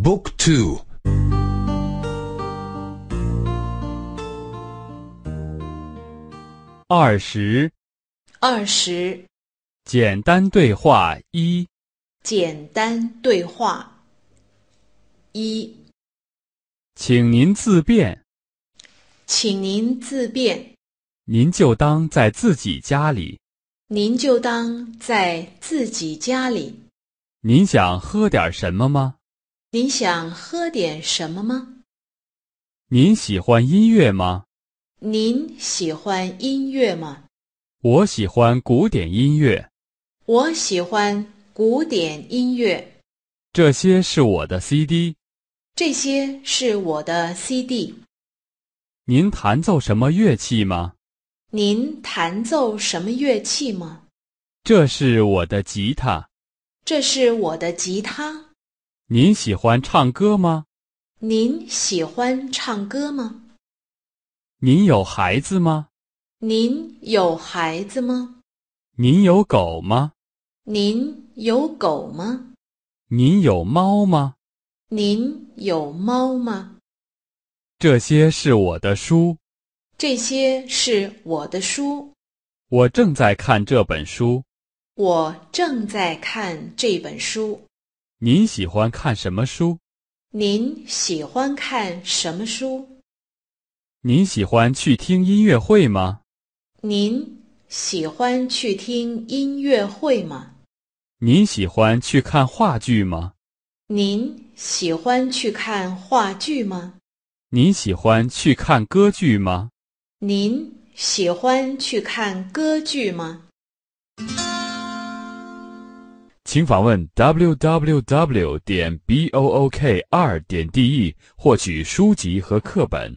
Book two，二十二十，简单对话一，简单对话一，请您自便，请您自便，您就当在自己家里，您就当在自己家里，您想喝点什么吗？您想喝点什么吗？您喜欢音乐吗？您喜欢音乐吗？我喜欢古典音乐。我喜欢古典音乐。这些是我的 CD。这些是我的 CD。您弹奏什么乐器吗？您弹奏什么乐器吗？这是我的吉他。这是我的吉他。您喜欢唱歌吗？您喜欢唱歌吗？您有孩子吗？您有孩子吗？您有狗吗？您有狗吗？您有猫吗？您有猫吗？这些是我的书。这些是我的书。我正在看这本书。我正在看这本书。您喜欢看什么书？您喜欢看什么书？您喜欢去听音乐会吗？您喜欢去听音乐会吗？您喜欢去看话剧吗？您喜欢去看话剧吗？您喜欢去看歌剧吗？您喜欢去看歌剧吗？请访问 www 点 b o o k 二点 d e 获取书籍和课本。